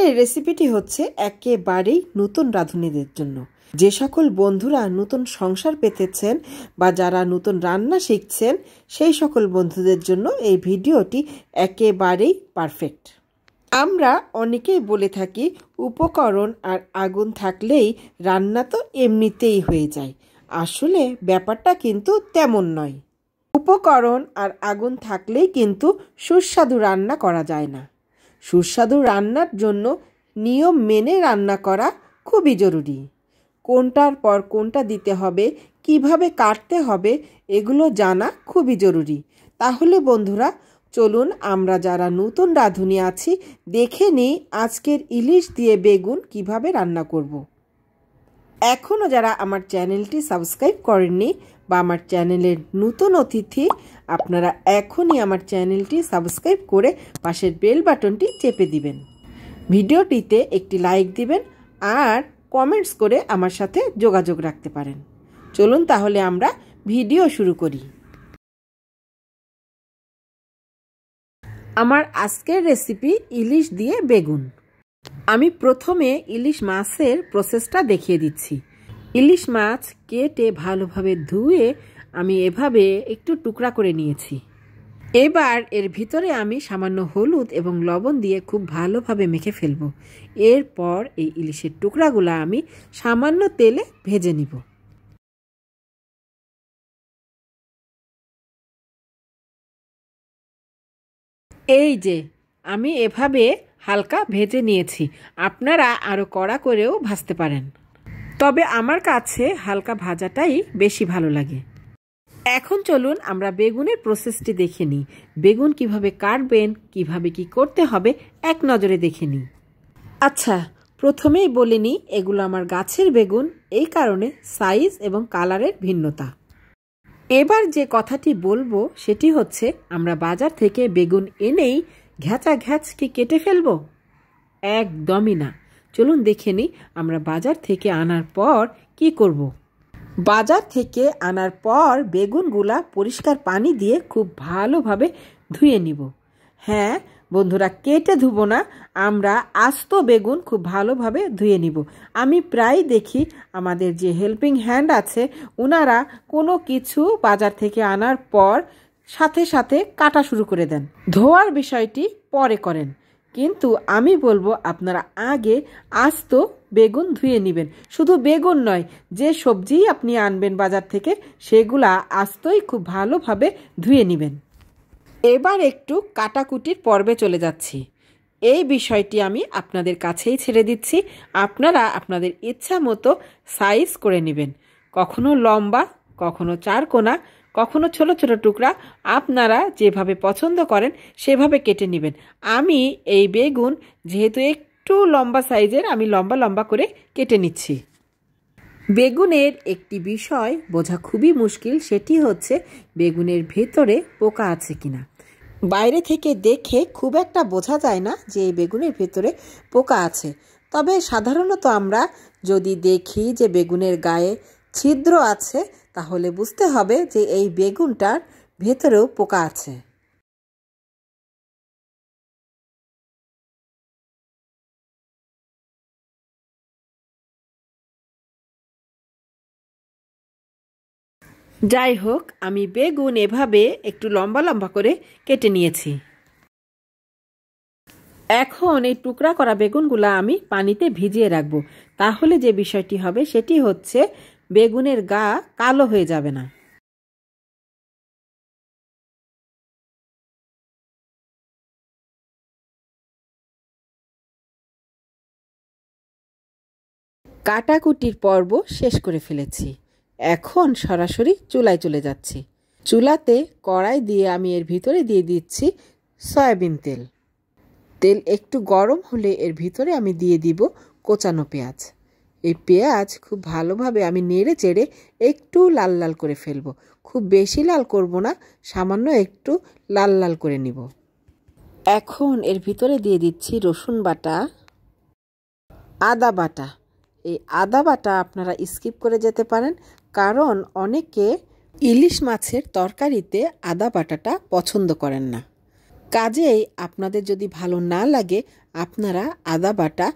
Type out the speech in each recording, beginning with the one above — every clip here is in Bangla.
আজকের রেসিপিটি হচ্ছে একেবারেই নতুন রাঁধুনিদের জন্য যে সকল বন্ধুরা নতুন সংসার পেতেছেন বা যারা নতুন রান্না শিখছেন সেই সকল বন্ধুদের জন্য এই ভিডিওটি একেবারেই পারফেক্ট আমরা অনেকেই বলে থাকি উপকরণ আর আগুন থাকলেই রান্না তো এমনিতেই হয়ে যায় আসলে ব্যাপারটা কিন্তু তেমন নয় উপকরণ আর আগুন থাকলেই কিন্তু সুস্বাদু রান্না করা যায় না সুস্বাদু রান্নার জন্য নিয়ম মেনে রান্না করা খুবই জরুরি কোনটার পর কোনটা দিতে হবে কিভাবে কাটতে হবে এগুলো জানা খুবই জরুরি তাহলে বন্ধুরা চলুন আমরা যারা নতুন রাঁধুনি আছি দেখে নিই আজকের ইলিশ দিয়ে বেগুন কিভাবে রান্না করব। এখনও যারা আমার চ্যানেলটি সাবস্ক্রাইব করেননি বা আমার চ্যানেলের নতুন অতিথি আপনারা এখনই আমার চ্যানেলটি সাবস্ক্রাইব করে পাশের বেল বাটনটি চেপে দিবেন ভিডিওটিতে একটি লাইক দিবেন আর কমেন্টস করে আমার সাথে যোগাযোগ রাখতে পারেন চলুন তাহলে আমরা ভিডিও শুরু করি আমার আজকের রেসিপি ইলিশ দিয়ে বেগুন আমি প্রথমে ইলিশ মাছের প্রসেসটা দেখিয়ে দিচ্ছি ইলিশ মাছ কেটে ভালোভাবে ধুয়ে আমি এভাবে একটু টুকরা করে নিয়েছি এবার এর ভিতরে আমি সামান্য হলুদ এবং লবণ দিয়ে খুব ভালোভাবে মেখে ফেলবো এরপর এই ইলিশের টুকরাগুলো আমি সামান্য তেলে ভেজে নিব এই যে আমি এভাবে হালকা ভেজে নিয়েছি আপনারা আরও কড়া করেও ভাজতে পারেন তবে আমার কাছে হালকা ভাজাটাই বেশি ভালো লাগে এখন চলুন আমরা বেগুনের প্রসেসটি দেখে নিই বেগুন কিভাবে কাটবেন কিভাবে কি করতে হবে এক নজরে দেখে নিই আচ্ছা প্রথমেই বলে নিই এগুলো আমার গাছের বেগুন এই কারণে সাইজ এবং কালারের ভিন্নতা এবার যে কথাটি বলবো সেটি হচ্ছে আমরা বাজার থেকে বেগুন এনেই ঘ্যাচা ঘ্যাচ কি কেটে ফেলব একদমই না চলুন দেখে নিই আমরা বাজার থেকে আনার পর কি করব। বাজার থেকে আনার পর বেগুনগুলা পরিষ্কার পানি দিয়ে খুব ভালোভাবে ধুয়ে নিব হ্যাঁ বন্ধুরা কেটে ধুবো না আমরা আস্ত বেগুন খুব ভালোভাবে ধুয়ে নিব আমি প্রায় দেখি আমাদের যে হেল্পিং হ্যান্ড আছে ওনারা কোনো কিছু বাজার থেকে আনার পর সাথে সাথে কাটা শুরু করে দেন ধোয়ার বিষয়টি পরে করেন কিন্তু আমি বলবো আপনারা আগে আস্ত বেগুন ধুয়ে নেবেন শুধু বেগুন নয় যে সবজি আপনি আনবেন বাজার থেকে সেগুলা আস্তই খুব ভালোভাবে ধুয়ে নেবেন এবার একটু কাটাকুটির পর্বে চলে যাচ্ছি এই বিষয়টি আমি আপনাদের কাছেই ছেড়ে দিচ্ছি আপনারা আপনাদের ইচ্ছা মতো সাইজ করে নেবেন কখনো লম্বা কখনো চারকোনা কখনো ছোট ছোট টুকরা আপনারা যেভাবে পছন্দ করেন সেভাবে কেটে নেবেন আমি এই বেগুন যেহেতু একটু লম্বা সাইজের আমি লম্বা লম্বা করে কেটে নিচ্ছি বেগুনের একটি বিষয় বোঝা খুবই মুশকিল সেটি হচ্ছে বেগুনের ভেতরে পোকা আছে কিনা বাইরে থেকে দেখে খুব একটা বোঝা যায় না যে এই বেগুনের ভেতরে পোকা আছে তবে সাধারণত আমরা যদি দেখি যে বেগুনের গায়ে ছিদ্র আছে তাহলে বুঝতে হবে যে এই বেগুনটার ভেতরেও পোকা আছে যাই হোক আমি বেগুন এভাবে একটু লম্বা লম্বা করে কেটে নিয়েছি এখন এই টুকরা করা বেগুনগুলো আমি পানিতে ভিজিয়ে রাখবো তাহলে যে বিষয়টি হবে সেটি হচ্ছে বেগুনের গা কালো হয়ে যাবে না কাটাকুটির পর্ব শেষ করে ফেলেছি এখন সরাসরি চুলায় চলে যাচ্ছি চুলাতে কড়াই দিয়ে আমি এর ভিতরে দিয়ে দিচ্ছি সয়াবিন তেল তেল একটু গরম হলে এর ভিতরে আমি দিয়ে দিব কোচানো পেঁয়াজ এই পেঁয়াজ খুব ভালোভাবে আমি নেড়ে চেড়ে একটু লাল লাল করে ফেলব খুব বেশি লাল করব না সামান্য একটু লাল লাল করে নিব এখন এর ভিতরে দিয়ে দিচ্ছি রসুন বাটা আদা বাটা এই আদা বাটা আপনারা স্কিপ করে যেতে পারেন কারণ অনেকে ইলিশ মাছের তরকারিতে আদা বাটাটা পছন্দ করেন না কাজেই আপনাদের যদি ভালো না লাগে আপনারা আদা বাটা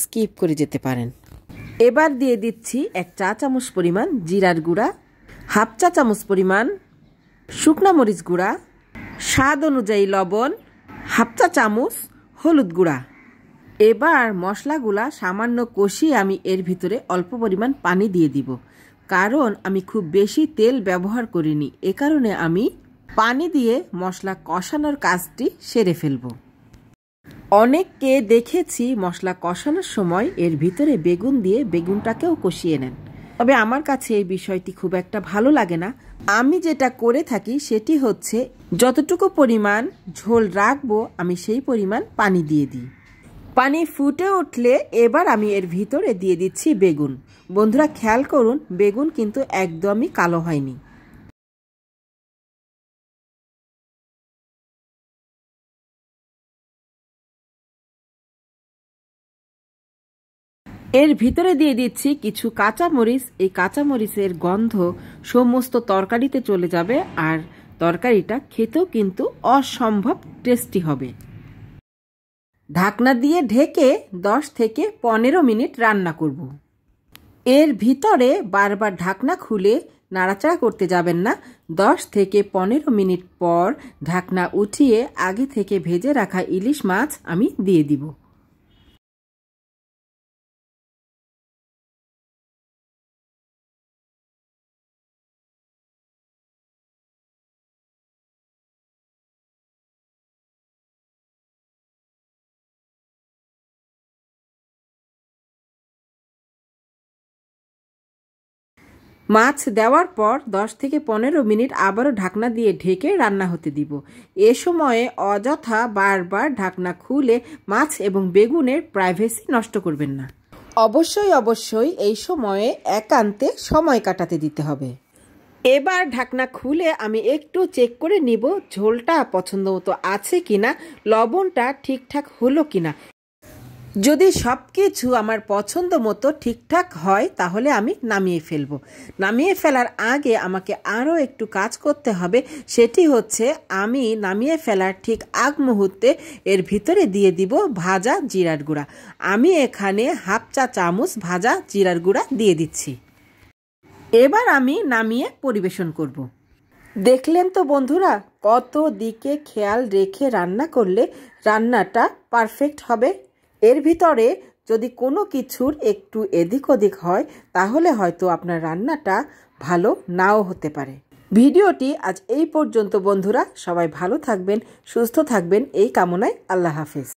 স্কিপ করে যেতে পারেন এবার দিয়ে দিচ্ছি এক চা চামচ পরিমাণ জিরার গুঁড়া হাফ চা চামচ পরিমাণ শুকনা মরিচ গুঁড়া স্বাদ অনুযায়ী লবণ হাফ চা চামচ হলুদ গুঁড়া এবার মশলাগুলা সামান্য কষিয়ে আমি এর ভিতরে অল্প পরিমাণ পানি দিয়ে দিব কারণ আমি খুব বেশি তেল ব্যবহার করিনি এ কারণে আমি পানি দিয়ে মশলা কষানোর কাজটি সেরে ফেলবো অনেককে দেখেছি মশলা কষানোর সময় এর ভিতরে বেগুন দিয়ে বেগুনটাকেও কষিয়ে নেন তবে আমার কাছে এই বিষয়টি খুব একটা ভালো লাগে না আমি যেটা করে থাকি সেটি হচ্ছে যতটুকু পরিমাণ ঝোল রাখবো আমি সেই পরিমাণ পানি দিয়ে দিই পানি ফুটে উঠলে এবার আমি এর ভিতরে দিয়ে দিচ্ছি বেগুন বন্ধুরা খেয়াল করুন বেগুন কিন্তু একদমই কালো হয়নি এর ভিতরে দিয়ে দিচ্ছি কিছু কাঁচামরিচ এই কাঁচামরিচের গন্ধ সমস্ত তরকারিতে চলে যাবে আর তরকারিটা খেতেও কিন্তু অসম্ভব টেস্টি হবে ঢাকনা দিয়ে ঢেকে দশ থেকে পনেরো মিনিট রান্না করব। এর ভিতরে বারবার ঢাকনা খুলে নাড়াচাড়া করতে যাবেন না দশ থেকে পনেরো মিনিট পর ঢাকনা উঠিয়ে আগে থেকে ভেজে রাখা ইলিশ মাছ আমি দিয়ে দিব মাছ দেওয়ার পর 10 থেকে পনেরো মিনিট আবারও ঢাকনা দিয়ে ঢেকে রান্না হতে দিব এ সময়ে অযথা বারবার ঢাকনা খুলে মাছ এবং বেগুনের প্রাইভেসি নষ্ট করবেন না অবশ্যই অবশ্যই এই সময়ে একান্তে সময় কাটাতে দিতে হবে এবার ঢাকনা খুলে আমি একটু চেক করে নিব ঝোলটা পছন্দ মতো আছে কিনা লবণটা ঠিকঠাক হলো কিনা যদি সব কিছু আমার পছন্দ মতো ঠিকঠাক হয় তাহলে আমি নামিয়ে ফেলব নামিয়ে ফেলার আগে আমাকে আরও একটু কাজ করতে হবে সেটি হচ্ছে আমি নামিয়ে ফেলার ঠিক আগ মুহূর্তে এর ভিতরে দিয়ে দিব ভাজা জিরার গুঁড়া আমি এখানে হাফ চা চামচ ভাজা জিরার গুঁড়া দিয়ে দিচ্ছি এবার আমি নামিয়ে পরিবেশন করব। দেখলেন তো বন্ধুরা কত দিকে খেয়াল রেখে রান্না করলে রান্নাটা পারফেক্ট হবে এর ভিতরে যদি কোনো কিছুর একটু এদিক ওদিক হয় তাহলে হয়তো আপনার রান্নাটা ভালো নাও হতে পারে ভিডিওটি আজ এই পর্যন্ত বন্ধুরা সবাই ভালো থাকবেন সুস্থ থাকবেন এই কামনায় আল্লাহ হাফিজ